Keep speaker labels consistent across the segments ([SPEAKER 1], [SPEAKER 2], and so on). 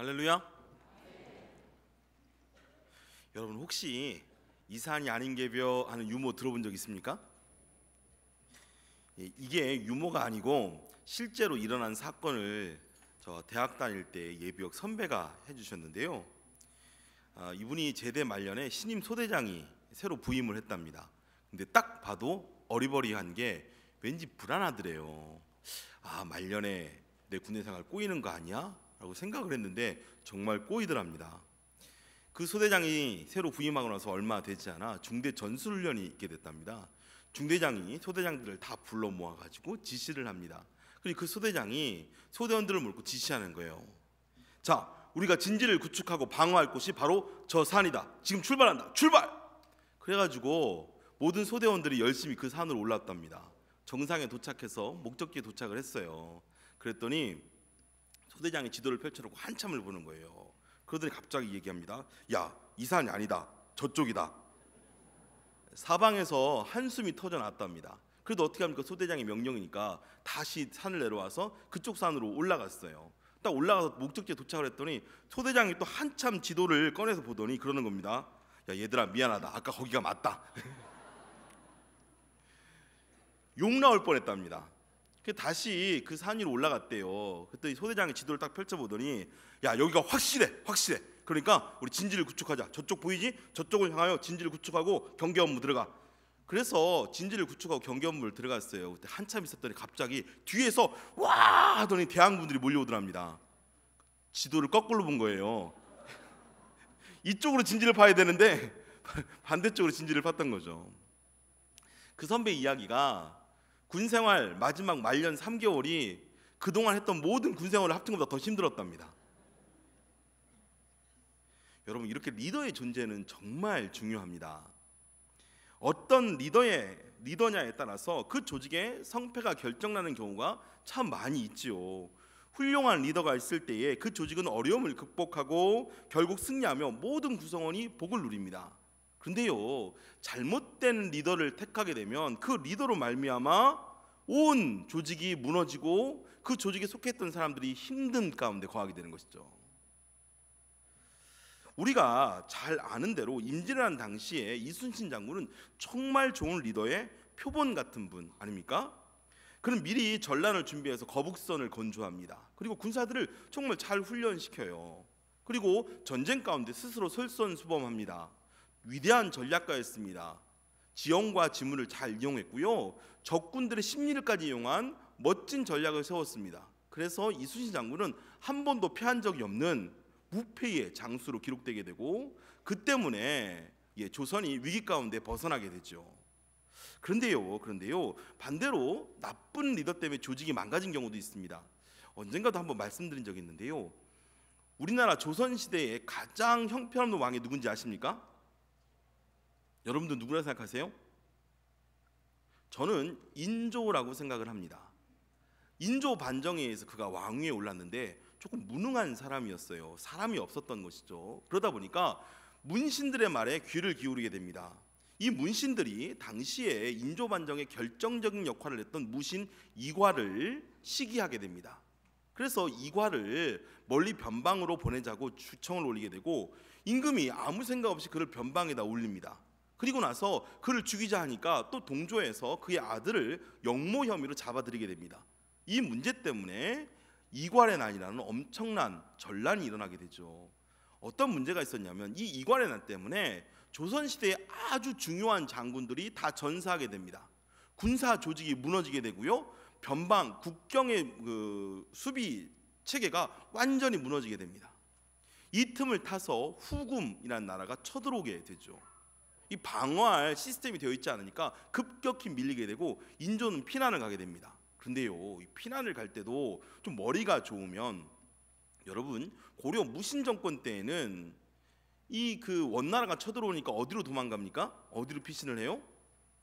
[SPEAKER 1] 할렐루야. 여러분 혹시 이산이 아닌 개벼 하는 유머 들어본 적 있습니까? 예, 이게 유머가 아니고 실제로 일어난 사건을 저 대학 다닐 때 예비역 선배가 해주셨는데요. 아, 이분이 제대 말년에 신임 소대장이 새로 부임을 했답니다. 근데 딱 봐도 어리버리한 게 왠지 불안하더래요. 아 말년에 내 군대 생활 꼬이는 거 아니야? 라고 생각을 했는데 정말 꼬이더랍니다. 그 소대장이 새로 부임하고 나서 얼마 되지 않아 중대 전술훈련이 있게 됐답니다. 중대장이 소대장들을 다 불러 모아가지고 지시를 합니다. 그리고 그 소대장이 소대원들을 몰고 지시하는 거예요. 자, 우리가 진지를 구축하고 방어할 곳이 바로 저 산이다. 지금 출발한다. 출발! 그래가지고 모든 소대원들이 열심히 그 산으로 올랐답니다. 정상에 도착해서 목적지에 도착을 했어요. 그랬더니 부대장이 지도를 펼쳐놓고 한참을 보는 거예요. 그러더니 갑자기 얘기합니다. 야, 이 산이 아니다. 저쪽이다. 사방에서 한숨이 터져나답니다 그래도 어떻게 합니까? 소대장의 명령이니까 다시 산을 내려와서 그쪽 산으로 올라갔어요. 딱 올라가서 목적지에 도착을 했더니 소대장이 또 한참 지도를 꺼내서 보더니 그러는 겁니다. 야 얘들아 미안하다. 아까 거기가 맞다. 욕 나올 뻔했답니다. 그 다시 그 산 위로 올라갔대요. 그랬더니 소대장이 지도를 딱 펼쳐보더니 야 여기가 확실해, 확실해. 그러니까 우리 진지를 구축하자. 저쪽 보이지? 저쪽을 향하여 진지를 구축하고 경계 업무 들어가. 그래서 진지를 구축하고 경계 업무를 들어갔어요. 그때 한참 있었더니 갑자기 뒤에서 와 하더니 대항군들이 몰려오더랍니다. 지도를 거꾸로 본 거예요. 이쪽으로 진지를 파야 되는데 반대쪽으로 진지를 팠던 거죠. 그 선배 이야기가 군생활 마지막 말년 3개월이 그동안 했던 모든 군생활을 합친 것보다 더 힘들었답니다. 여러분 이렇게 리더의 존재는 정말 중요합니다. 어떤 리더의 리더냐에 따라서 그 조직의 성패가 결정나는 경우가 참 많이 있지요. 훌륭한 리더가 있을 때에 그 조직은 어려움을 극복하고 결국 승리하며 모든 구성원이 복을 누립니다. 그런데요 잘못된 리더를 택하게 되면 그 리더로 말미암아 온 조직이 무너지고 그 조직에 속했던 사람들이 힘든 가운데 거하게 되는 것이죠. 우리가 잘 아는 대로 임진왜란 당시에 이순신 장군은 정말 좋은 리더의 표본 같은 분 아닙니까? 그는 미리 전란을 준비해서 거북선을 건조합니다. 그리고 군사들을 정말 잘 훈련시켜요. 그리고 전쟁 가운데 스스로 솔선수범합니다. 위대한 전략가였습니다. 지형과 지문을잘 이용했고요. 적군들의 심리를까지 이용한 멋진 전략을 세웠습니다. 그래서 이순신 장군은 한 번도 패한 적이 없는 무패의 장수로 기록되게 되고 그 때문에 예, 조선이 위기 가운데 벗어나게 되죠. 그런데요, 그런데요, 반대로 나쁜 리더 때문에 조직이 망가진 경우도 있습니다. 언젠가도 한번 말씀드린 적이 있는데요. 우리나라 조선 시대에 가장 형편없는 왕이 누군지 아십니까? 여러분들 누구라 생각하세요? 저는 인조라고 생각을 합니다. 인조 반정에 서 그가 왕위에 올랐는데 조금 무능한 사람이었어요. 사람이 없었던 것이죠. 그러다 보니까 문신들의 말에 귀를 기울이게 됩니다. 이 문신들이 당시에 인조 반정의 결정적인 역할을 했던 무신 이과를 시기하게 됩니다. 그래서 이과를 멀리 변방으로 보내자고 주청을 올리게 되고 임금이 아무 생각 없이 그를 변방에다 올립니다. 그리고 나서 그를 죽이자 하니까 또 동조해서 그의 아들을 영모 혐의로 잡아들이게 됩니다. 이 문제 때문에 이괄의 난이라는 엄청난 전란이 일어나게 되죠. 어떤 문제가 있었냐면 이 이괄의 난 때문에 조선 시대의 아주 중요한 장군들이 다 전사하게 됩니다. 군사 조직이 무너지게 되고요. 변방 국경의 그 수비 체계가 완전히 무너지게 됩니다. 이 틈을 타서 후금이라는 나라가 쳐들어오게 되죠. 이 방어할 시스템이 되어 있지 않으니까 급격히 밀리게 되고 인조는 피난을 가게 됩니다. 그런데요, 이 피난을 갈 때도 좀 머리가 좋으면 여러분 고려 무신 정권 때에는 이 그 원나라가 쳐들어오니까 어디로 도망갑니까? 어디로 피신을 해요?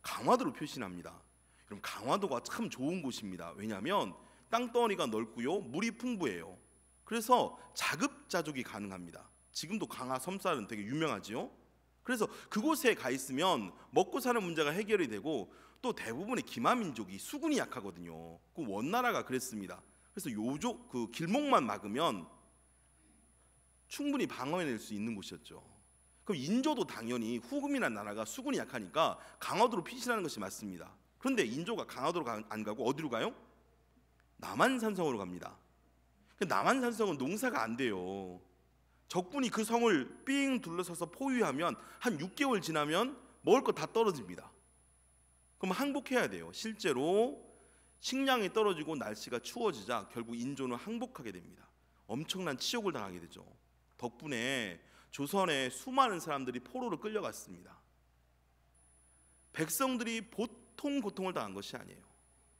[SPEAKER 1] 강화도로 피신합니다. 그럼 강화도가 참 좋은 곳입니다. 왜냐하면 땅덩어리가 넓고요, 물이 풍부해요. 그래서 자급자족이 가능합니다. 지금도 강화 섬쌀은 되게 유명하지요. 그래서 그곳에 가 있으면 먹고 사는 문제가 해결이 되고 또 대부분의 기마 민족이 수군이 약하거든요. 그 원나라가 그랬습니다. 그래서 요족 그 길목만 막으면 충분히 방어해낼 수 있는 곳이었죠. 그럼 인조도 당연히 후금이라는 나라가 수군이 약하니까 강화도로 피신하는 것이 맞습니다. 그런데 인조가 강화도로 안 가고 어디로 가요? 남한산성으로 갑니다. 그 남한산성은 농사가 안 돼요. 적군이 그 성을 삥 둘러서서 포위하면 한 6개월 지나면 먹을 거 다 떨어집니다. 그럼 항복해야 돼요. 실제로 식량이 떨어지고 날씨가 추워지자 결국 인조는 항복하게 됩니다. 엄청난 치욕을 당하게 되죠. 덕분에 조선의 수많은 사람들이 포로로 끌려갔습니다. 백성들이 보통 고통을 당한 것이 아니에요.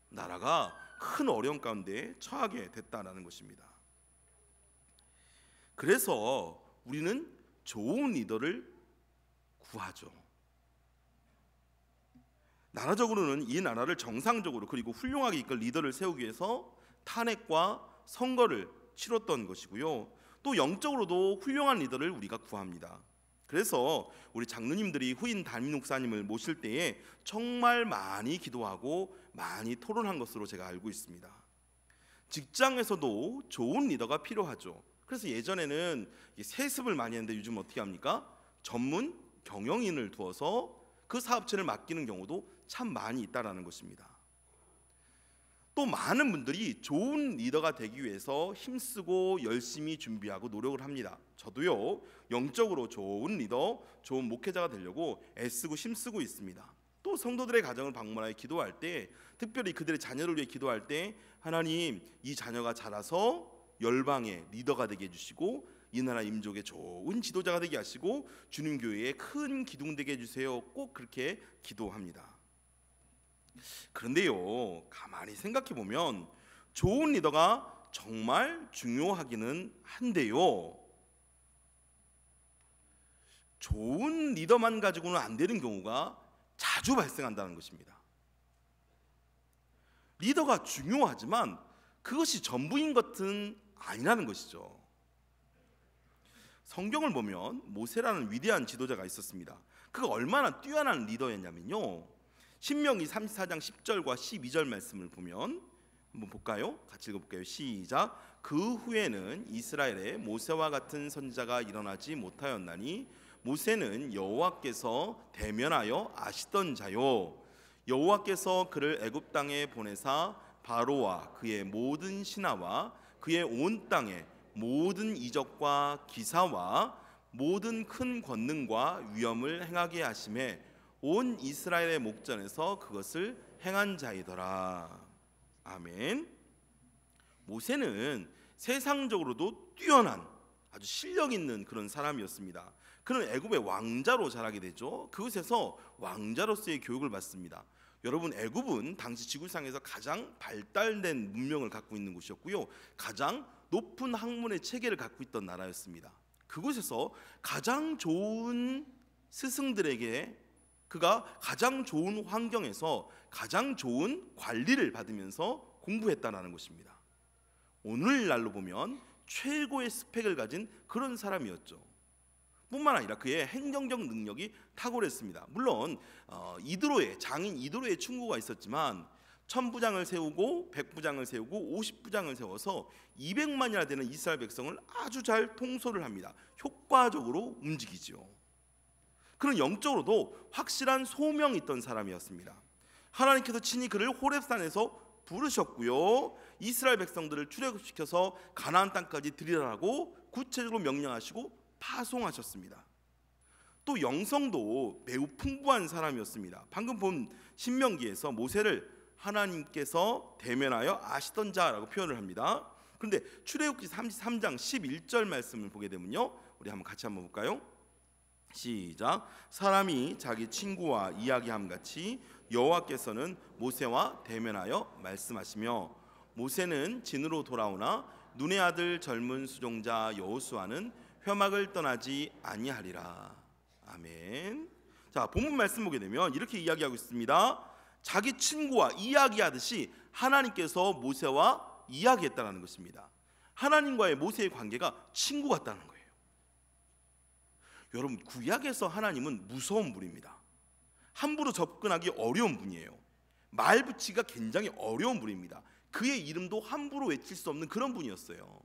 [SPEAKER 1] 나라가 큰 어려움 가운데 처하게 됐다라는 것입니다. 그래서 우리는 좋은 리더를 구하죠. 나라적으로는 이 나라를 정상적으로 그리고 훌륭하게 이끌 리더를 세우기 위해서 탄핵과 선거를 치렀던 것이고요. 또 영적으로도 훌륭한 리더를 우리가 구합니다. 그래서 우리 장로님들이 후임 담임 목사님을 모실 때에 정말 많이 기도하고 많이 토론한 것으로 제가 알고 있습니다. 직장에서도 좋은 리더가 필요하죠. 그래서 예전에는 세습을 많이 했는데 요즘 어떻게 합니까? 전문 경영인을 두어서 그 사업체를 맡기는 경우도 참 많이 있다라는 것입니다. 또 많은 분들이 좋은 리더가 되기 위해서 힘쓰고 열심히 준비하고 노력을 합니다. 저도요 영적으로 좋은 리더, 좋은 목회자가 되려고 애쓰고 힘쓰고 있습니다. 또 성도들의 가정을 방문하여 기도할 때, 특별히 그들의 자녀를 위해 기도할 때, 하나님 이 자녀가 자라서 열방의 리더가 되게 해주시고 이 나라 임족의 좋은 지도자가 되게 하시고 주님 교회에 큰 기둥 되게 해주세요. 꼭 그렇게 기도합니다. 그런데요, 가만히 생각해 보면 좋은 리더가 정말 중요하기는 한데요. 좋은 리더만 가지고는 안 되는 경우가 자주 발생한다는 것입니다. 리더가 중요하지만 그것이 전부인 것은 아니라는 것이죠. 성경을 보면 모세라는 위대한 지도자가 있었습니다. 그가 얼마나 뛰어난 리더였냐면요. 신명기 34장 10절과 12절 말씀을 보면 한번 볼까요? 같이 읽어볼게요. 시작. 그 후에는 이스라엘에 모세와 같은 선자가 일어나지 못하였나니 모세는 여호와께서 대면하여 아시던 자요. 여호와께서 그를 애굽 땅에 보내사 바로와 그의 모든 신하와 그의 온 땅에 모든 이적과 기사와 모든 큰 권능과 위엄을 행하게 하심에 온 이스라엘의 목전에서 그것을 행한 자이더라. 아멘. 모세는 세상적으로도 뛰어난 아주 실력 있는 그런 사람이었습니다. 그는 애굽의 왕자로 자라게 되죠. 그곳에서 왕자로서의 교육을 받습니다. 여러분 애굽은 당시 지구상에서 가장 발달된 문명을 갖고 있는 곳이었고요. 가장 높은 학문의 체계를 갖고 있던 나라였습니다. 그곳에서 가장 좋은 스승들에게 그가 가장 좋은 환경에서 가장 좋은 관리를 받으면서 공부했다라는 것입니다. 오늘날로 보면 최고의 스펙을 가진 그런 사람이었죠. 뿐만 아니라 그의 행정적 능력이 탁월했습니다. 물론 어, 이드로의 장인 이드로의 충고가 있었지만 천부장을 세우고 백부장을 세우고 오십부장을 세워서 이백만이나 되는 이스라엘 백성을 아주 잘 통솔을 합니다. 효과적으로 움직이지 그런 영적으로도 확실한 소명이 있던 사람이었습니다. 하나님께서 친히 그를 호렙산에서 부르셨고요. 이스라엘 백성들을 출애굽시켜서 가나안 땅까지 들이라고 구체적으로 명령하시고 파송하셨습니다. 또 영성도 매우 풍부한 사람이었습니다. 방금 본 신명기에서 모세를 하나님께서 대면하여 아시던 자라고 표현을 합니다. 그런데 출애굽기 33장 11절 말씀을 보게 되면요. 우리 한번 같이 한번 볼까요? 시작. 사람이 자기 친구와 이야기함 같이 여호와께서는 모세와 대면하여 말씀하시며 모세는 진으로 돌아오나 눈의 아들 젊은 수종자 여호수아는 혀막을 떠나지 아니하리라. 아멘. 자, 본문 말씀 보게 되면 이렇게 이야기하고 있습니다. 자기 친구와 이야기하듯이 하나님께서 모세와 이야기했다라는 것입니다. 하나님과의 모세의 관계가 친구 같다는 거예요. 여러분 구약에서 하나님은 무서운 분입니다. 함부로 접근하기 어려운 분이에요. 말 붙이기가 굉장히 어려운 분입니다. 그의 이름도 함부로 외칠 수 없는 그런 분이었어요.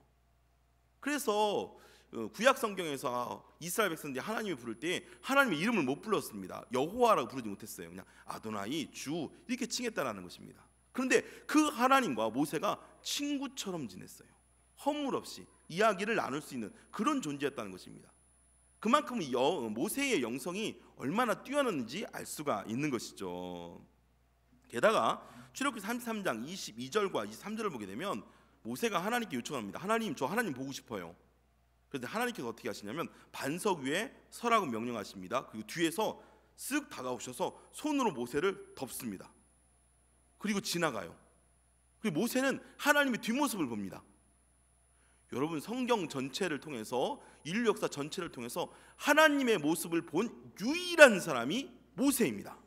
[SPEAKER 1] 그래서 어, 구약 성경에서 이스라엘 백성들이 하나님을 부를 때 하나님의 이름을 못 불렀습니다. 여호와라고 부르지 못했어요. 그냥 아도나이 주 이렇게 칭했다라는 것입니다. 그런데 그 하나님과 모세가 친구처럼 지냈어요. 허물 없이 이야기를 나눌 수 있는 그런 존재였다는 것입니다. 그만큼 모세의 영성이 얼마나 뛰어났는지 알 수가 있는 것이죠. 게다가 출애굽기 33장 22절과 23절을 보게 되면 모세가 하나님께 요청합니다. 하나님 저 하나님 보고 싶어요. 그런데 하나님께서 어떻게 하시냐면 반석 위에 서라고 명령하십니다. 그리고 뒤에서 쓱 다가오셔서 손으로 모세를 덮습니다. 그리고 지나가요. 그리고 모세는 하나님의 뒷모습을 봅니다. 여러분 성경 전체를 통해서 인류 역사 전체를 통해서 하나님의 모습을 본 유일한 사람이 모세입니다.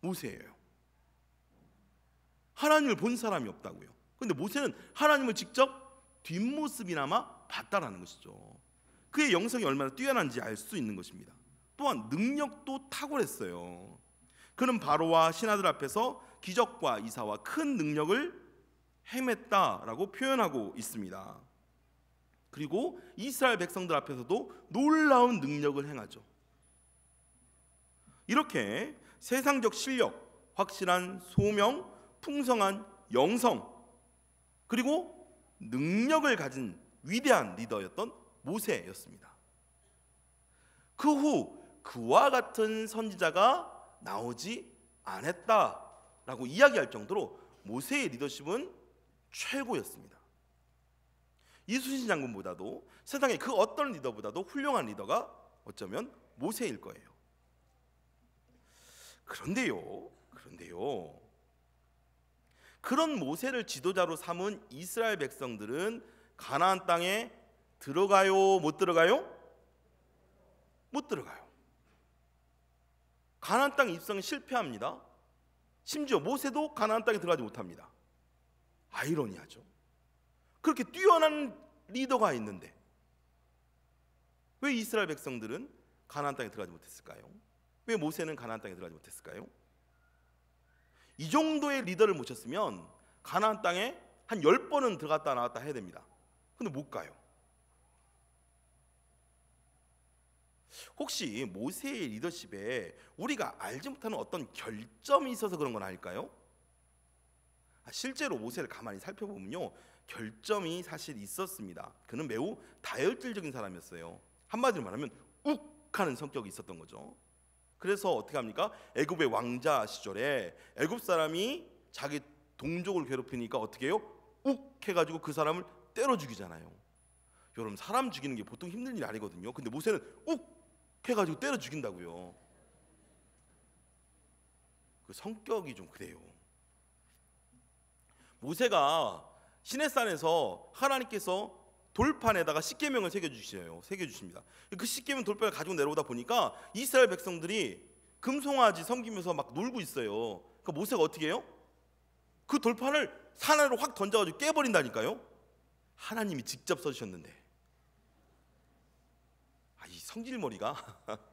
[SPEAKER 1] 모세예요. 하나님을 본 사람이 없다고요. 그런데 모세는 하나님을 직접 뒷모습이나마 봤다라는 것이죠. 그의 영성이 얼마나 뛰어난지 알 수 있는 것입니다. 또한 능력도 탁월했어요. 그는 바로와 신하들 앞에서 기적과 이사와 큰 능력을 행했다라고 표현하고 있습니다. 그리고 이스라엘 백성들 앞에서도 놀라운 능력을 행하죠. 이렇게 세상적 실력, 확실한 소명, 풍성한 영성, 그리고 능력을 가진 위대한 리더였던 모세였습니다. 그 후 그와 같은 선지자가 나오지 않았다라고 이야기할 정도로 모세의 리더십은 최고였습니다. 이순신 장군보다도 세상의 그 어떤 리더보다도 훌륭한 리더가 어쩌면 모세일 거예요. 그런데요, 그런데요. 그런 모세를 지도자로 삼은 이스라엘 백성들은 가나안 땅에 들어가요 못 들어가요? 못 들어가요. 가나안 땅입성 실패합니다. 심지어 모세도 가나안 땅에 들어가지 못합니다. 아이러니하죠. 그렇게 뛰어난 리더가 있는데 왜 이스라엘 백성들은 가나안 땅에 들어가지 못했을까요? 왜 모세는 가나안 땅에 들어가지 못했을까요? 이 정도의 리더를 모셨으면 가나안 땅에 한 열번은 들어갔다 나왔다 해야 됩니다. 근데 못 가요. 혹시 모세의 리더십에 우리가 알지 못하는 어떤 결점이 있어서 그런 건 아닐까요? 아, 실제로 모세를 가만히 살펴보면요. 결점이 사실 있었습니다. 그는 매우 다혈질적인 사람이었어요. 한마디로 말하면 욱하는 성격이 있었던 거죠. 그래서 어떻게 합니까? 애굽의 왕자 시절에 애굽 사람이 자기 동족을 괴롭히니까 어떻게 해요? 욱 해가지고 그 사람을 때려 죽이잖아요. 여러분 사람 죽이는 게 보통 힘든 일이 아니거든요. 근데 모세는 욱 해가지고 때려 죽인다고요. 그 성격이 좀 그래요. 모세가 시내산에서 하나님께서 돌판에다가 십계명을 새겨 주시요 새겨 주십니다. 그 십계명 돌판을 가지고 내려오다 보니까 이스라엘 백성들이 금송아지 섬기면서 막 놀고 있어요. 그 모세가 어떻게 해요? 그 돌판을 산으로 확 던져가지고 깨버린다니까요. 하나님이 직접 써주셨는데 아, 이 성질머리가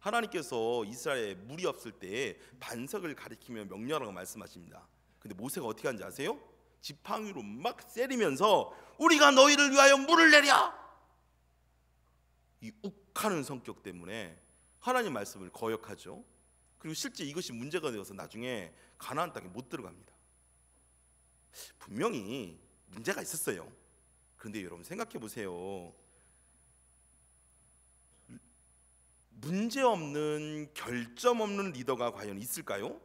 [SPEAKER 1] 하나님께서 이스라엘에 물이 없을 때 반석을 가리키며 명령하라고 말씀하십니다 근데 모세가 어떻게 하는지 아세요? 지팡이로 막 세리면서 우리가 너희를 위하여 물을 내려 이 욱하는 성격 때문에 하나님 말씀을 거역하죠 그리고 실제 이것이 문제가 되어서 나중에 가나안 땅에 못 들어갑니다 분명히 문제가 있었어요. 그런데 여러분 생각해 보세요. 문제 없는 결점 없는 리더가 과연 있을까요?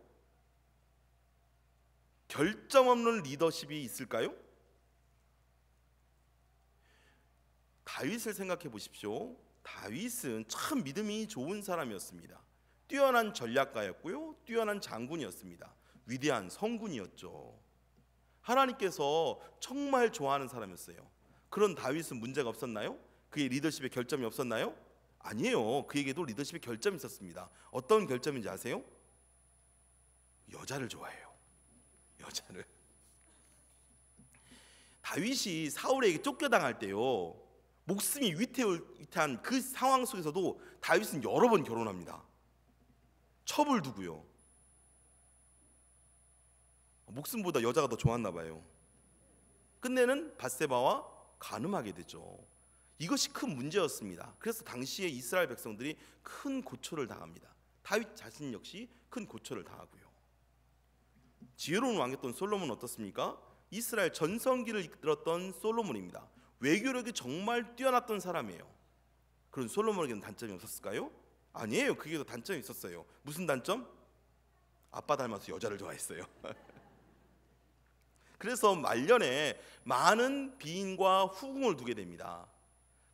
[SPEAKER 1] 결점 없는 리더십이 있을까요? 다윗을 생각해 보십시오. 다윗은 참 믿음이 좋은 사람이었습니다. 뛰어난 전략가였고요. 뛰어난 장군이었습니다. 위대한 성군이었죠. 하나님께서 정말 좋아하는 사람이었어요. 그런 다윗은 문제가 없었나요? 그의 리더십의 결점이 없었나요? 아니에요. 그에게도 리더십의 결점이 있었습니다. 어떤 결점인지 아세요? 여자를 좋아해요. 여자를. 다윗이 사울에게 쫓겨당할 때요. 목숨이 위태한 그 상황 속에서도 다윗은 여러 번 결혼합니다. 첩을 두고요. 목숨보다 여자가 더 좋았나 봐요. 끝내는 바세바와 가늠하게 되죠. 이것이 큰 문제였습니다. 그래서 당시에 이스라엘 백성들이 큰 고초를 당합니다. 다윗 자신 역시 큰 고초를 당하고요. 지혜로운 왕이었던 솔로몬 은 어떻습니까? 이스라엘 전성기를 이끌었던 솔로몬입니다. 외교력이 정말 뛰어났던 사람이에요. 그런 솔로몬에게는 단점이 없었을까요? 아니에요. 그게 더 단점이 있었어요. 무슨 단점? 아빠 닮아서 여자를 좋아했어요. 그래서 말년에 많은 비인과 후궁을 두게 됩니다.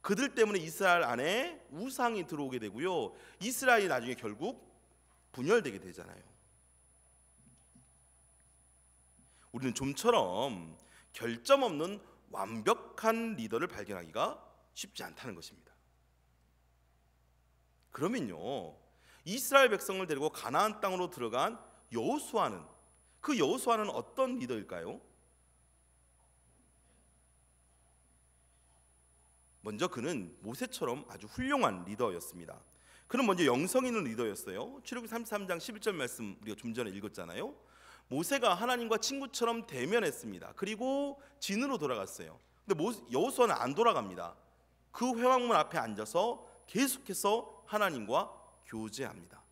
[SPEAKER 1] 그들 때문에 이스라엘 안에 우상이 들어오게 되고요. 이스라엘이 나중에 결국 분열되게 되잖아요. 우리는 좀처럼 결점 없는 완벽한 리더를 발견하기가 쉽지 않다는 것입니다. 그러면요. 이스라엘 백성을 데리고 가나안 땅으로 들어간 여호수아는 그 여호수아는 어떤 리더일까요? 먼저 그는 모세처럼 아주 훌륭한 리더였습니다. 그는 먼저 영성 있는 리더였어요. 출애굽 33장 11절 말씀 우리가 좀 전에 읽었잖아요. 모세가 하나님과 친구처럼 대면했습니다. 그리고 진으로 돌아갔어요. 근데 여호수아는 안 돌아갑니다. 그 회왕문 앞에 앉아서 계속해서 하나님과 교제합니다.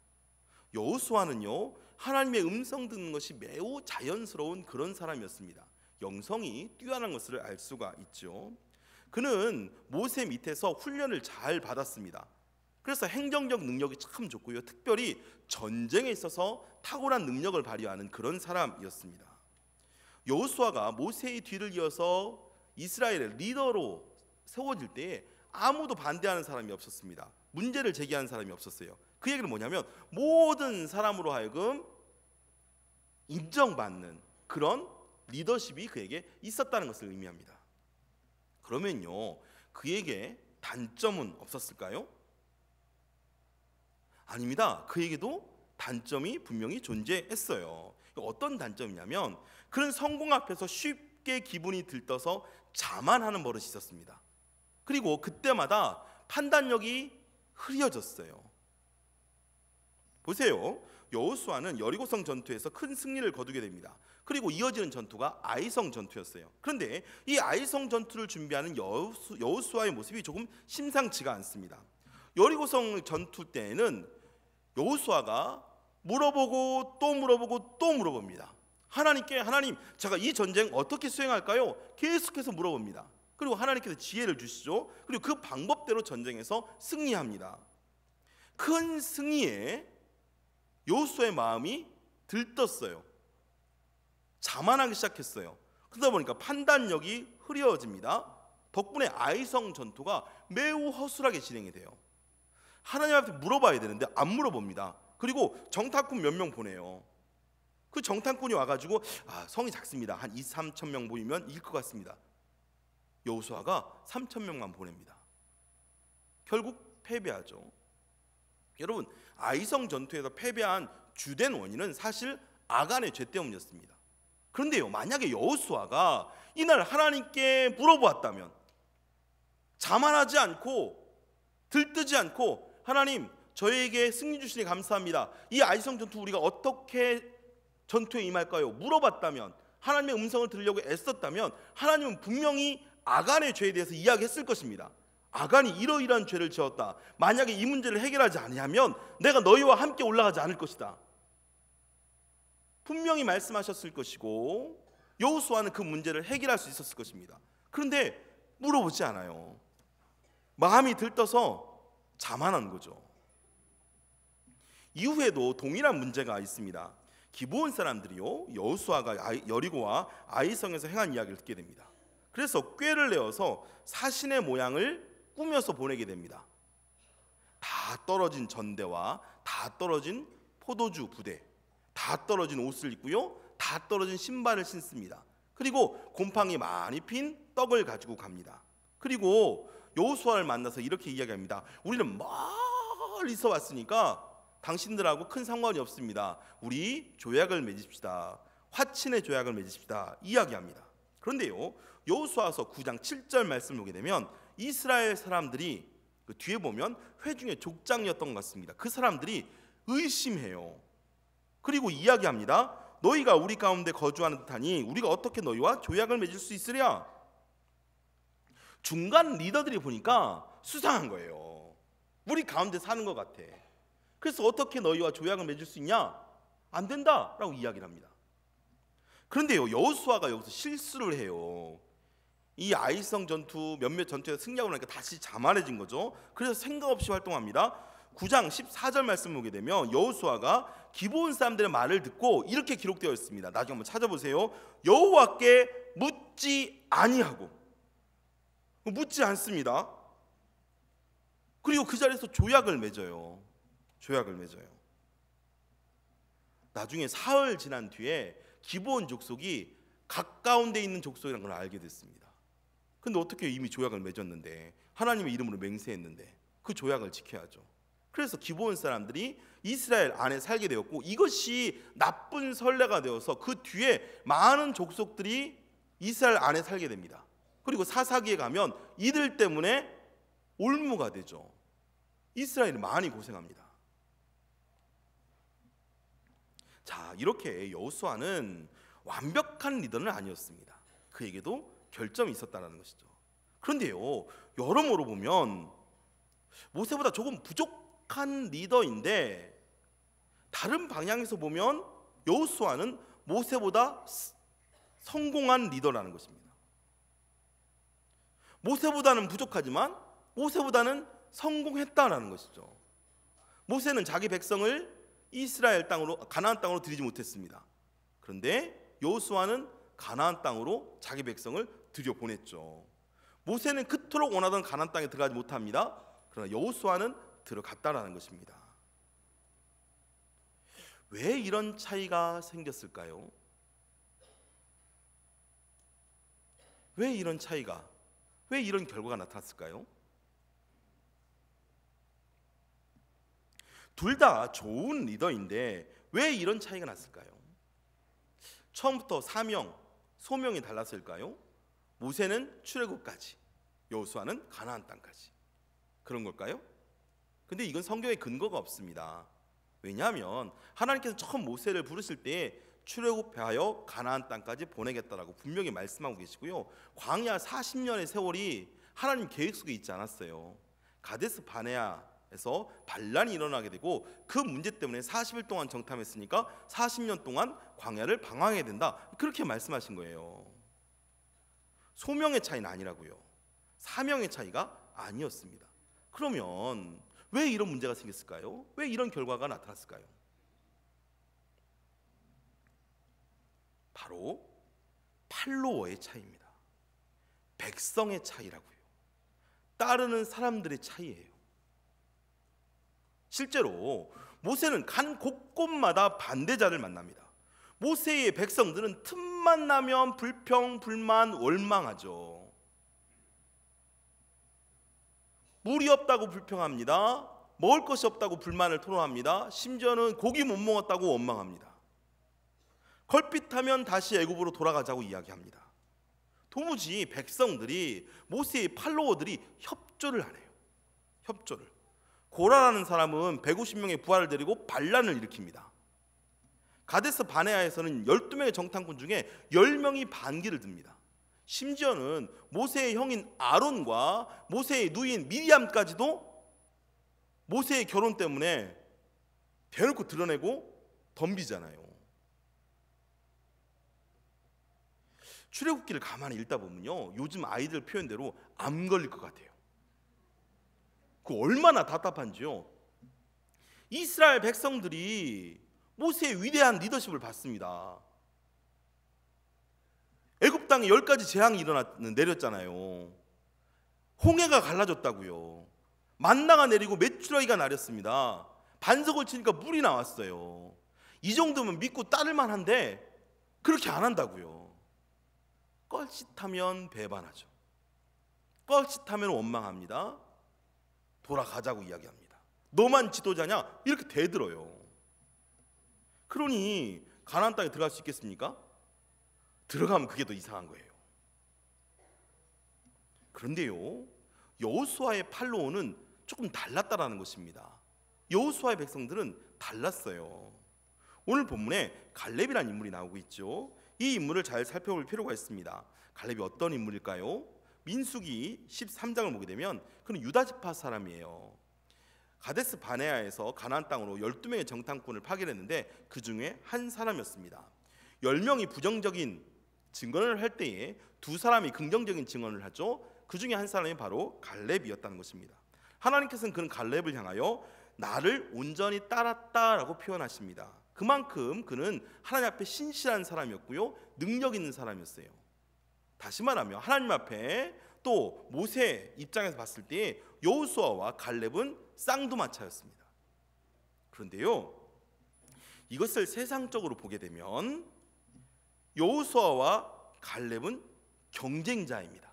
[SPEAKER 1] 여호수아는요 하나님의 음성 듣는 것이 매우 자연스러운 그런 사람이었습니다. 영성이 뛰어난 것을 알 수가 있죠. 그는 모세 밑에서 훈련을 잘 받았습니다. 그래서 행정적 능력이 참 좋고요. 특별히 전쟁에 있어서 탁월한 능력을 발휘하는 그런 사람이었습니다. 여호수아가 모세의 뒤를 이어서 이스라엘의 리더로 세워질 때 아무도 반대하는 사람이 없었습니다. 문제를 제기하는 사람이 없었어요. 그 얘기는 뭐냐면 모든 사람으로 하여금 인정받는 그런 리더십이 그에게 있었다는 것을 의미합니다. 그러면요. 그에게 단점은 없었을까요? 아닙니다. 그에게도 단점이 분명히 존재했어요. 어떤 단점이냐면 그런 성공 앞에서 쉽게 기분이 들떠서 자만하는 버릇이 있었습니다. 그리고 그때마다 판단력이 흐려졌어요. 보세요. 여호수아는 여리고성 전투에서 큰 승리를 거두게 됩니다. 그리고 이어지는 전투가 아이성 전투였어요. 그런데 이 아이성 전투를 준비하는 여수 여우수와의 모습이 조금 심상치가 않습니다. 여리고성 전투 때는 에 여우수아가 물어보고 또 물어보고 또 물어봅니다. 하나님께 하나님 제가 이 전쟁 어떻게 수행할까요? 계속해서 물어봅니다. 그리고 하나님께서 지혜를 주시죠. 그리고 그 방법대로 전쟁에서 승리합니다. 큰 승리에 여호수아의 마음이 들떴어요. 자만하기 시작했어요. 그러다 보니까 판단력이 흐려집니다. 덕분에 아이성 전투가 매우 허술하게 진행이 돼요. 하나님 앞에 물어봐야 되는데 안 물어봅니다. 그리고 정탐꾼 몇 명 보내요. 그 정탐꾼이 와가지고 아, 성이 작습니다. 한 2, 3천 명 보이면 이길 것 같습니다. 여호수아가 3천 명만 보냅니다. 결국 패배하죠. 여러분 아이성 전투에서 패배한 주된 원인은 사실 아간의 죄 때문이었습니다. 그런데요, 만약에 여호수아가 이날 하나님께 물어보았다면 자만하지 않고 들뜨지 않고 하나님 저에게 승리 주시니 감사합니다. 이 아이성 전투 우리가 어떻게 전투에 임할까요? 물어봤다면 하나님의 음성을 들으려고 애썼다면 하나님은 분명히 아간의 죄에 대해서 이야기했을 것입니다. 아간이 이러이러한 죄를 지었다. 만약에 이 문제를 해결하지 않으면 내가 너희와 함께 올라가지 않을 것이다. 분명히 말씀하셨을 것이고 여호수아는 그 문제를 해결할 수 있었을 것입니다. 그런데 물어보지 않아요. 마음이 들떠서 자만한 거죠. 이후에도 동일한 문제가 있습니다. 기부온 사람들이요 여호수아가 여리고와 아이성에서 행한 이야기를 듣게 됩니다. 그래서 꾀를 내어서 사신의 모양을 꾸며서 보내게 됩니다. 다 떨어진 전대와 다 떨어진 포도주 부대 다 떨어진 옷을 입고요. 다 떨어진 신발을 신습니다. 그리고 곰팡이 많이 핀 떡을 가지고 갑니다. 그리고 여호수아를 만나서 이렇게 이야기합니다. 우리는 멀리서 왔으니까 당신들하고 큰 상관이 없습니다. 우리 조약을 맺읍시다. 화친의 조약을 맺읍시다. 이야기합니다. 그런데요. 여호수아서 9장 7절 말씀을 보게 되면 이스라엘 사람들이 그 뒤에 보면 회중의 족장이었던 것 같습니다. 그 사람들이 의심해요. 그리고 이야기합니다. 너희가 우리 가운데 거주하는 듯하니 우리가 어떻게 너희와 조약을 맺을 수 있으랴? 중간 리더들이 보니까 수상한 거예요. 우리 가운데 사는 것 같아. 그래서 어떻게 너희와 조약을 맺을 수 있냐? 안 된다라고 이야기를 합니다. 그런데요 여호수아가 여기서 실수를 해요. 이 아이성 전투 몇몇 전투에서 승리하고 나니까 다시 자만해진 거죠. 그래서 생각 없이 활동합니다. 9장 14절 말씀 보게 되면 여호수아가 기본 사람들의 말을 듣고 이렇게 기록되어 있습니다. 나중에 한번 찾아보세요. 여호와께 묻지 아니하고 묻지 않습니다. 그리고 그 자리에서 조약을 맺어요. 조약을 맺어요. 나중에 사흘 지난 뒤에 기브 족속이 가까운 데 있는 족속이라는 걸 알게 됐습니다. 근데 어떻게 이미 조약을 맺었는데 하나님의 이름으로 맹세했는데 그 조약을 지켜야죠. 그래서 기브온 사람들이 이스라엘 안에 살게 되었고 이것이 나쁜 선례가 되어서 그 뒤에 많은 족속들이 이스라엘 안에 살게 됩니다. 그리고 사사기에 가면 이들 때문에 올무가 되죠. 이스라엘이 많이 고생합니다. 자, 이렇게 여호수아는 완벽한 리더는 아니었습니다. 그에게도 결점이 있었다라는 것이죠. 그런데요, 여러모로 보면 모세보다 조금 부족 착한 리더인데 다른 방향에서 보면 여호수아는 모세보다 성공한 리더라는 것입니다. 모세보다는 부족하지만 모세보다는 성공했다라는 것이죠. 모세는 자기 백성을 이스라엘 땅으로 가나안 땅으로 들이지 못했습니다. 그런데 여호수아는 가나안 땅으로 자기 백성을 들여 보냈죠. 모세는 그토록 원하던 가나안 땅에 들어가지 못합니다. 그러나 여호수아는 들어갔다라는 것입니다. 왜 이런 차이가 생겼을까요? 왜 이런 차이가 왜 이런 결과가 나타났을까요? 둘 다 좋은 리더인데 왜 이런 차이가 났을까요? 처음부터 사명, 소명이 달랐을까요? 모세는 출애굽까지, 여호수아는 가나안 땅까지. 그런 걸까요? 근데 이건 성경에 근거가 없습니다. 왜냐하면 하나님께서 처음 모세를 부르실 때 출애굽하여 가나안 땅까지 보내겠다라고 분명히 말씀하고 계시고요. 광야 40년의 세월이 하나님 계획 속에 있지 않았어요. 가데스 바네아에서 반란이 일어나게 되고 그 문제 때문에 40일 동안 정탐했으니까 40년 동안 광야를 방황해야 된다. 그렇게 말씀하신 거예요. 소명의 차이는 아니라고요. 사명의 차이가 아니었습니다. 그러면 왜 이런 문제가 생겼을까요? 왜 이런 결과가 나타났을까요? 바로 팔로워의 차이입니다. 백성의 차이라고요. 따르는 사람들의 차이예요. 실제로 모세는 간 곳곳마다 반대자를 만납니다. 모세의 백성들은 틈만 나면 불평, 불만, 원망하죠. 물이 없다고 불평합니다. 먹을 것이 없다고 불만을 토로합니다. 심지어는 고기 못 먹었다고 원망합니다. 걸핏하면 다시 애굽으로 돌아가자고 이야기합니다. 도무지 백성들이 모세의 팔로워들이 협조를 안 해요. 협조를. 고라라는 사람은 150명의 부하를 데리고 반란을 일으킵니다. 가데스 바네아에서는 12명의 정탐꾼 중에 10명이 반기를 듭니다. 심지어는 모세의 형인 아론과 모세의 누인 미리암까지도 모세의 결혼 때문에 대놓고 드러내고 덤비잖아요. 출애굽기를 가만히 읽다 보면요. 요즘 아이들 표현대로 암 걸릴 것 같아요. 그 얼마나 답답한지요. 이스라엘 백성들이 모세의 위대한 리더십을 받습니다. 애굽 땅에 열 가지 재앙이 일어났 내렸잖아요. 홍해가 갈라졌다고요. 만나가 내리고 메추라기가 나렸습니다. 반석을 치니까 물이 나왔어요. 이 정도면 믿고 따를 만한데 그렇게 안 한다고요. 껄칫하면 배반하죠. 껄칫하면 원망합니다. 돌아가자고 이야기합니다. 너만 지도자냐? 이렇게 대들어요. 그러니 가나안 땅에 들어갈 수 있겠습니까? 들어가면 그게 더 이상한 거예요. 그런데요, 여호수아의 팔로우는 조금 달랐다라는 것입니다. 여호수아의 백성들은 달랐어요. 오늘 본문에 갈렙이라는 인물이 나오고 있죠. 이 인물을 잘 살펴볼 필요가 있습니다. 갈렙이 어떤 인물일까요? 민수기 13장을 보게 되면 그는 유다 지파 사람이에요. 가데스 바네아에서 가나안 땅으로 12명의 정탐꾼을 파견했는데 그 중에 한 사람이었습니다. 10명이 부정적인 증언을 할 때에 두 사람이 긍정적인 증언을 하죠. 그 중에 한 사람이 바로 갈렙이었다는 것입니다. 하나님께서는 그런 갈렙을 향하여 나를 온전히 따랐다라고 표현하십니다. 그만큼 그는 하나님 앞에 신실한 사람이었고요. 능력 있는 사람이었어요. 다시 말하면 하나님 앞에 또 모세 입장에서 봤을 때 여호수아와 갈렙은 쌍두마차였습니다. 그런데요. 이것을 세상적으로 보게 되면 여호수아와 갈렙은 경쟁자입니다.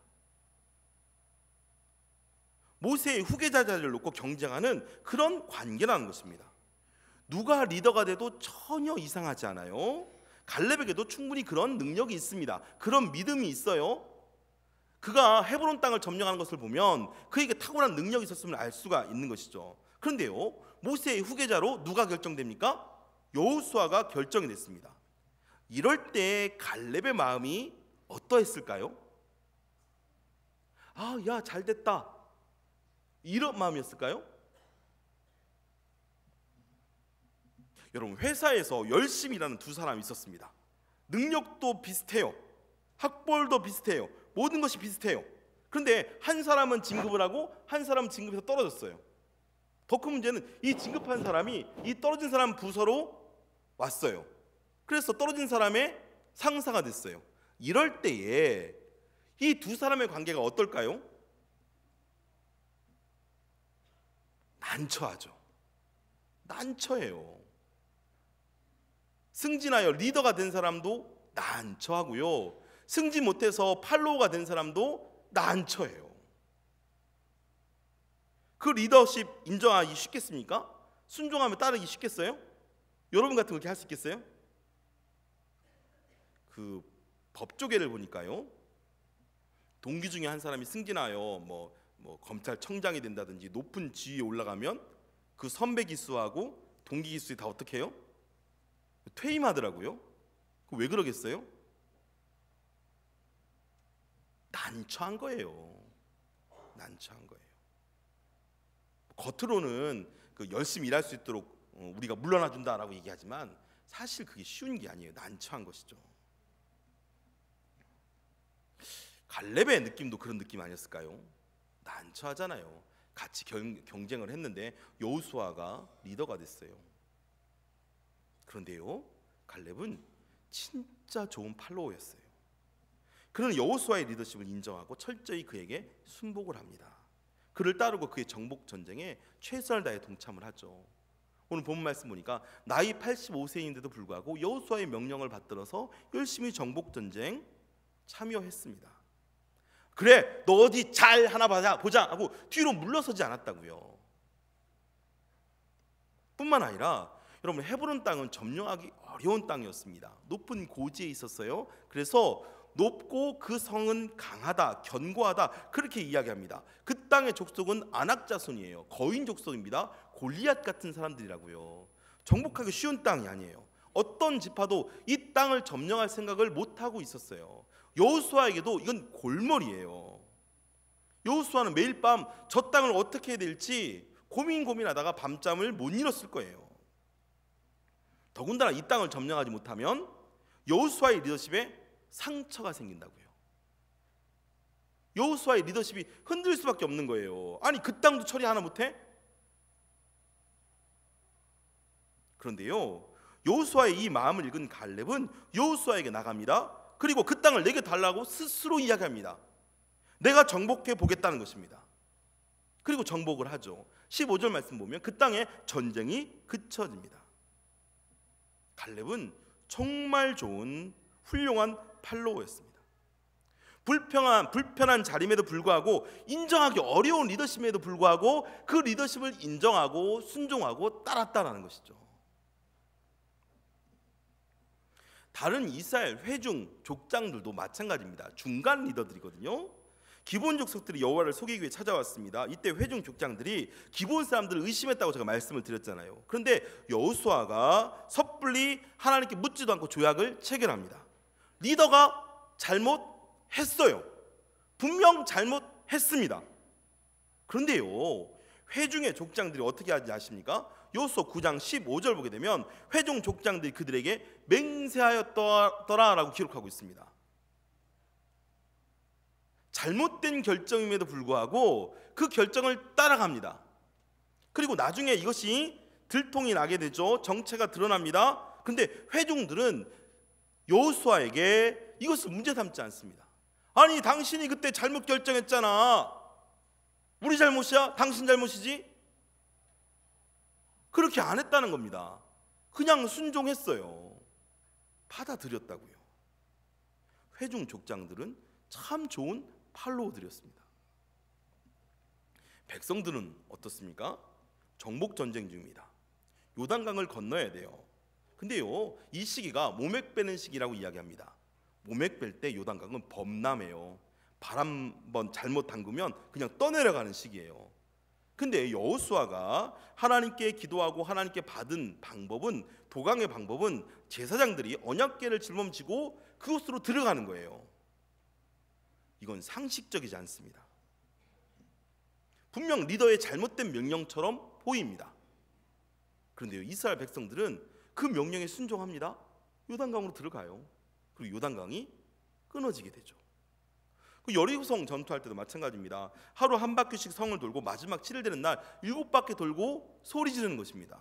[SPEAKER 1] 모세의 후계자들을 놓고 경쟁하는 그런 관계라는 것입니다. 누가 리더가 돼도 전혀 이상하지 않아요. 갈렙에게도 충분히 그런 능력이 있습니다. 그런 믿음이 있어요. 그가 헤브론 땅을 점령하는 것을 보면 그에게 탁월한 능력이 있었음을 알 수가 있는 것이죠. 그런데요, 모세의 후계자로 누가 결정됩니까? 여호수아가 결정이 됐습니다. 이럴 때 갈렙의 마음이 어떠했을까요? 아, 야, 잘 됐다. 이런 마음이었을까요? 여러분, 회사에서 열심히 일하는 두 사람이 있었습니다. 능력도 비슷해요. 학벌도 비슷해요. 모든 것이 비슷해요. 그런데 한 사람은 진급을 하고 한 사람은 진급에서 떨어졌어요. 더 큰 문제는 이 진급한 사람이 이 떨어진 사람 부서로 왔어요. 그래서 떨어진 사람의 상사가 됐어요. 이럴 때에 이 두 사람의 관계가 어떨까요? 난처하죠. 난처해요. 승진하여 리더가 된 사람도 난처하고요. 승진 못해서 팔로우가 된 사람도 난처해요. 그 리더십 인정하기 쉽겠습니까? 순종하면 따르기 쉽겠어요? 여러분 같은 거이렇게할 수 있겠어요? 그 법조계를 보니까요. 동기 중에 한 사람이 승진하여 뭐, 뭐 검찰청장이 된다든지 높은 지위에 올라가면 그 선배 기수하고 동기 기수이 다 어떻게 해요? 퇴임하더라고요. 왜 그러겠어요? 난처한 거예요. 난처한 거예요. 겉으로는 그 열심히 일할 수 있도록 어, 우리가 물러나 준다라고 얘기하지만 사실 그게 쉬운 게 아니에요. 난처한 것이죠. 갈렙의 느낌도 그런 느낌 아니었을까요? 난처하잖아요. 같이 경, 쟁을 했는데 여호수아가 리더가 됐어요. 그런데요, 갈렙은 진짜 좋은 팔로워였어요. 그는 여호수아의 리더십을 인정하고 철저히 그에게 순복을 합니다. 그를 따르고 그의 정복 전쟁에 최선을 다해 동참을 하죠. 오늘 본 말씀 보니까 나이 85세인데도 불구하고 여호수아의 명령을 받들어서 열심히 정복 전쟁 참여했습니다. 그래 너 어디 잘 하나 보자 보자 하고 뒤로 물러서지 않았다고요. 뿐만 아니라 여러분 헤브론 땅은 점령하기 어려운 땅이었습니다. 높은 고지에 있었어요. 그래서 높고 그 성은 강하다, 견고하다 그렇게 이야기합니다. 그 땅의 족속은 안악자손이에요. 거인 족속입니다. 골리앗 같은 사람들이라고요. 정복하기 쉬운 땅이 아니에요. 어떤 지파도 이 땅을 점령할 생각을 못 하고 있었어요. 여호수아에게도 이건 골머리예요. 여호수아는 매일 밤 저 땅을 어떻게 해야 될지 고민 고민하다가 밤잠을 못 잃었을 거예요. 더군다나 이 땅을 점령하지 못하면 여호수아의 리더십에 상처가 생긴다고요. 여호수아의 리더십이 흔들 수밖에 없는 거예요. 아니 그 땅도 처리 하나 못해? 그런데요, 여호수아의 이 마음을 읽은 갈렙은 여호수아에게 나갑니다. 그리고 그 땅을 내게 달라고 스스로 이야기합니다. 내가 정복해 보겠다는 것입니다. 그리고 정복을 하죠. 15절 말씀 보면 그 땅에 전쟁이 그쳐집니다. 갈렙은 정말 좋은 훌륭한 팔로우였습니다. 불평한 불편한 자림에도 불구하고 인정하기 어려운 리더십에도 불구하고 그 리더십을 인정하고 순종하고 따랐다라는 것이죠. 다른 이스라엘 회중 족장들도 마찬가지입니다. 중간 리더들이거든요. 기본 족속들이 여호와를 속이기 위해 찾아왔습니다. 이때 회중 족장들이 기본 사람들을 의심했다고 제가 말씀을 드렸잖아요. 그런데 여호수아가 섣불리 하나님께 묻지도 않고 조약을 체결합니다. 리더가 잘못했어요. 분명 잘못했습니다. 그런데요, 회중의 족장들이 어떻게 하지 아십니까? 요소 9장 15절 보게 되면 회중 족장들이 그들에게 맹세하였더라라고 기록하고 있습니다. 잘못된 결정임에도 불구하고 그 결정을 따라갑니다. 그리고 나중에 이것이 들통이 나게 되죠. 정체가 드러납니다. 근데 회중들은 요호수아에게 이것을 문제 삼지 않습니다. 아니 당신이 그때 잘못 결정했잖아. 우리 잘못이야? 당신 잘못이지? 그렇게 안 했다는 겁니다. 그냥 순종했어요. 받아들였다고요. 회중 족장들은 참 좋은 팔로우들이었습니다. 백성들은 어떻습니까? 정복 전쟁 중입니다. 요단강을 건너야 돼요. 근데요, 이 시기가 모맥 빼는 시기라고 이야기합니다. 모맥 뺄 때 요단강은 범람해요. 바람 번 잘못 담그면 그냥 떠내려가는 시기예요. 근데 여호수아가 하나님께 기도하고 하나님께 받은 방법은 도강의 방법은 제사장들이 언약궤를 짊어지고 그곳으로 들어가는 거예요. 이건 상식적이지 않습니다. 분명 리더의 잘못된 명령처럼 보입니다. 그런데 이스라엘 백성들은 그 명령에 순종합니다. 요단강으로 들어가요. 그리고 요단강이 끊어지게 되죠. 그 여리고성 전투할 때도 마찬가지입니다. 하루 한 바퀴씩 성을 돌고 마지막 7일 되는 날 일곱 바퀴 돌고 소리 지르는 것입니다.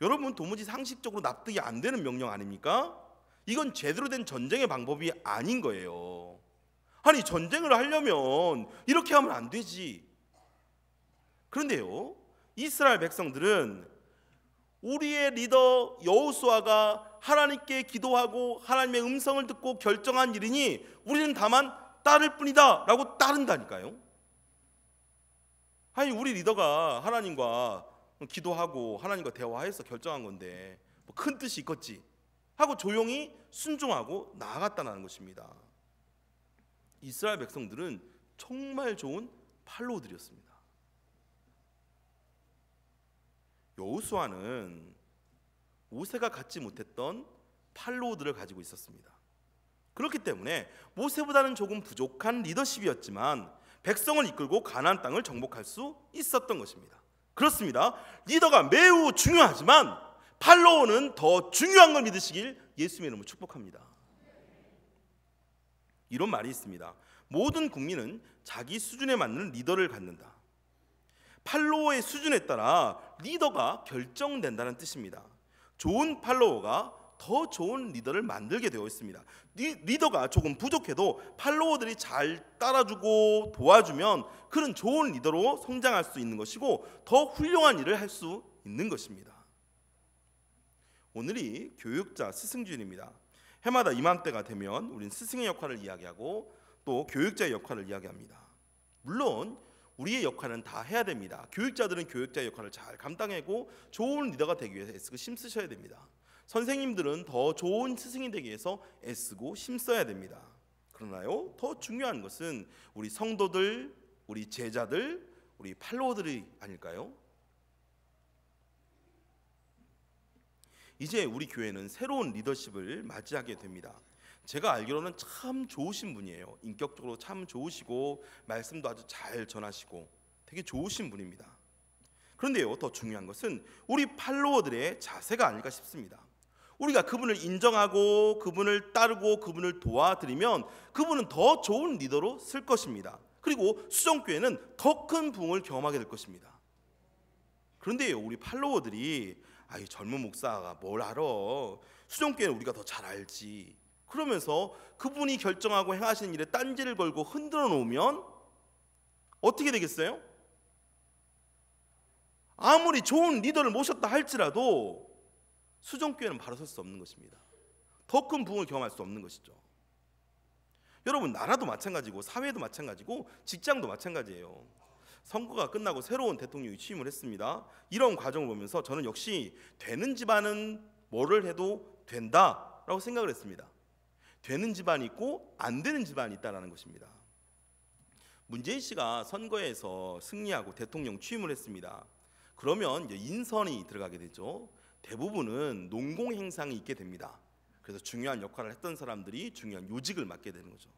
[SPEAKER 1] 여러분 도무지 상식적으로 납득이 안 되는 명령 아닙니까? 이건 제대로 된 전쟁의 방법이 아닌 거예요. 아니 전쟁을 하려면 이렇게 하면 안 되지. 그런데요. 이스라엘 백성들은 우리의 리더 여호수아가 하나님께 기도하고 하나님의 음성을 듣고 결정한 일이니 우리는 다만 따를 뿐이다 라고 따른다니까요. 아니 우리 리더가 하나님과 기도하고 하나님과 대화해서 결정한 건데 뭐큰 뜻이 있겠지 하고 조용히 순종하고 나아갔다는 것입니다. 이스라엘 백성들은 정말 좋은 팔로우들이었습니다. 여호수아는 오세가 갖지 못했던 팔로우들을 가지고 있었습니다. 그렇기 때문에 모세보다는 조금 부족한 리더십이었지만 백성을 이끌고 가나안 땅을 정복할 수 있었던 것입니다. 그렇습니다. 리더가 매우 중요하지만 팔로워는 더 중요한 걸 믿으시길 예수님의 이름으로 축복합니다. 이런 말이 있습니다. 모든 국민은 자기 수준에 맞는 리더를 갖는다. 팔로워의 수준에 따라 리더가 결정된다는 뜻입니다. 좋은 팔로워가 더 좋은 리더를 만들게 되어 있습니다. 리더가 조금 부족해도 팔로워들이 잘 따라주고 도와주면 그런 좋은 리더로 성장할 수 있는 것이고 더 훌륭한 일을 할 수 있는 것입니다. 오늘이 교육자 스승주일입니다. 해마다 이맘때가 되면 우린 스승의 역할을 이야기하고 또 교육자의 역할을 이야기합니다. 물론 우리의 역할은 다 해야 됩니다. 교육자들은 교육자의 역할을 잘 감당하고 좋은 리더가 되기 위해서 애쓰고 심쓰셔야 됩니다. 선생님들은 더 좋은 스승이 되기 위해서 애쓰고 힘써야 됩니다. 그러나요, 더 중요한 것은 우리 성도들, 우리 제자들, 우리 팔로워들이 아닐까요? 이제 우리 교회는 새로운 리더십을 맞이하게 됩니다. 제가 알기로는 참 좋으신 분이에요. 인격적으로 참 좋으시고 말씀도 아주 잘 전하시고 되게 좋으신 분입니다. 그런데요, 더 중요한 것은 우리 팔로워들의 자세가 아닐까 싶습니다. 우리가 그분을 인정하고 그분을 따르고 그분을 도와드리면 그분은 더 좋은 리더로 쓸 것입니다. 그리고 수정교회는 더큰 부흥을 경험하게 될 것입니다. 그런데 우리 팔로워들이 아이 젊은 목사가 뭘 알아? 수정교회는 우리가 더 잘 알지. 그러면서 그분이 결정하고 행하시는 일에 딴지를 걸고 흔들어 놓으면 어떻게 되겠어요? 아무리 좋은 리더를 모셨다 할지라도 수종교회는 바로 설 수 없는 것입니다. 더 큰 부흥을 경험할 수 없는 것이죠. 여러분 나라도 마찬가지고 사회도 마찬가지고 직장도 마찬가지예요. 선거가 끝나고 새로운 대통령이 취임을 했습니다. 이런 과정을 보면서 저는 역시 되는 집안은 뭐를 해도 된다라고 생각을 했습니다. 되는 집안이 있고 안 되는 집안이 있다라는 것입니다. 문재인 씨가 선거에서 승리하고 대통령 취임을 했습니다. 그러면 인선이 들어가게 되죠. 대부분은 농공 행상이 있게 됩니다. 그래서 중요한 역할을 했던 사람들이 중요한 요직을 맡게 되는 거죠.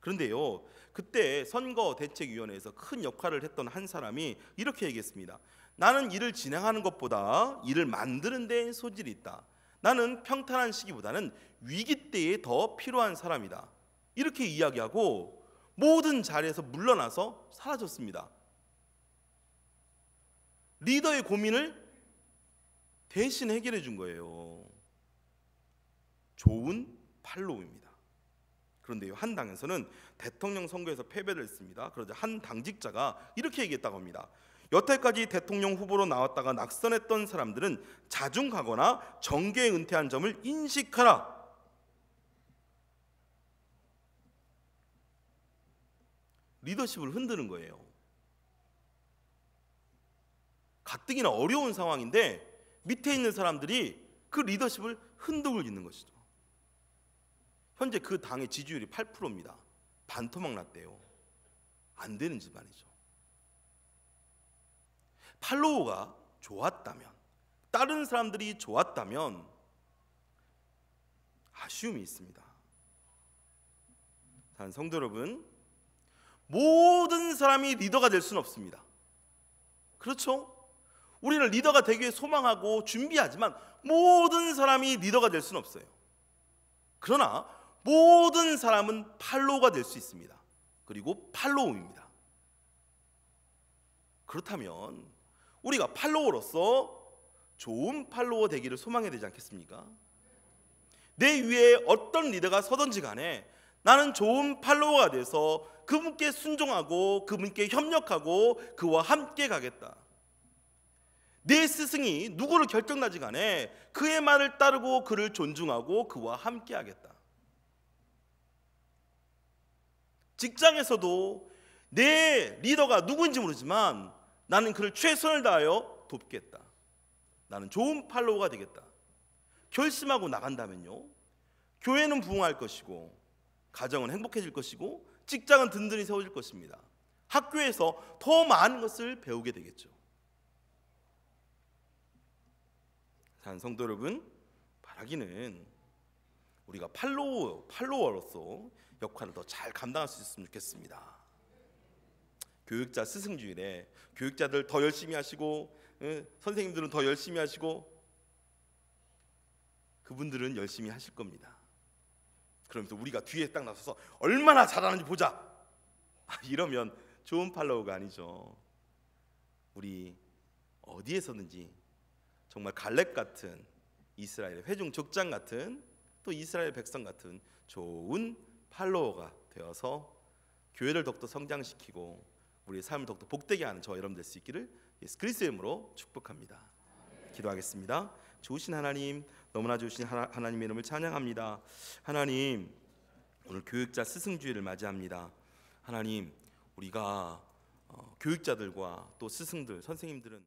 [SPEAKER 1] 그런데요, 그때 선거 대책위원회에서 큰 역할을 했던 한 사람이 이렇게 얘기했습니다. 나는 일을 진행하는 것보다 일을 만드는 데 소질이 있다. 나는 평탄한 시기보다는 위기 때에 더 필요한 사람이다. 이렇게 이야기하고 모든 자리에서 물러나서 사라졌습니다. 리더의 고민을 대신 해결해 준 거예요. 좋은 팔로우입니다. 그런데요 한 당에서는 대통령 선거에서 패배를 했습니다. 그러자 한 당직자가 이렇게 얘기했다고 합니다. 여태까지 대통령 후보로 나왔다가 낙선했던 사람들은 자중하거나 정계에 은퇴한 점을 인식하라. 리더십을 흔드는 거예요. 가뜩이나 어려운 상황인데 밑에 있는 사람들이 그 리더십을 흔들고 있는 것이죠. 현재 그 당의 지지율이 8%입니다. 반토막 났대요. 안 되는 집안이죠. 팔로우가 좋았다면, 다른 사람들이 좋았다면 아쉬움이 있습니다. 단 성도 여러분, 모든 사람이 리더가 될 수는 없습니다. 그렇죠? 우리는 리더가 되기 위해 소망하고 준비하지만 모든 사람이 리더가 될 수는 없어요. 그러나 모든 사람은 팔로우가 될 수 있습니다. 그리고 팔로우입니다. 그렇다면 우리가 팔로우로서 좋은 팔로워 되기를 소망해야 되지 않겠습니까? 내 위에 어떤 리더가 서든지 간에 나는 좋은 팔로워가 돼서 그분께 순종하고 그분께 협력하고 그와 함께 가겠다. 내 스승이 누구를 결정나지 간에 그의 말을 따르고 그를 존중하고 그와 함께 하겠다. 직장에서도 내 리더가 누구지 모르지만 나는 그를 최선을 다하여 돕겠다. 나는 좋은 팔로우가 되겠다. 결심하고 나간다면요. 교회는 부흥할 것이고 가정은 행복해질 것이고 직장은 든든히 세워질 것입니다. 학교에서 더 많은 것을 배우게 되겠죠. 착한 성도 여러분, 바라기는 우리가 팔로워, 팔로워로서 역할을 더 잘 감당할 수 있으면 좋겠습니다. 교육자 스승 주일에 교육자들 더 열심히 하시고 선생님들은 더 열심히 하시고 그분들은 열심히 하실 겁니다. 그러면서 우리가 뒤에 딱 나서서 얼마나 잘하는지 보자. 아, 이러면 좋은 팔로워가 아니죠. 우리 어디에서든지 정말 갈렙 같은 이스라엘의 회중 족장 같은 또 이스라엘 백성 같은 좋은 팔로워가 되어서 교회를 더욱더 성장시키고 우리의 삶을 더욱더 복되게 하는 저와 여러분 될 수 있기를 예수 그리스도의 이름으로 축복합니다. 기도하겠습니다. 좋으신 하나님, 너무나 좋으신 하나, 님의 이름을 찬양합니다. 하나님, 오늘 교육자 스승주의를 맞이합니다. 하나님, 우리가 어, 교육자들과 또 스승들, 선생님들은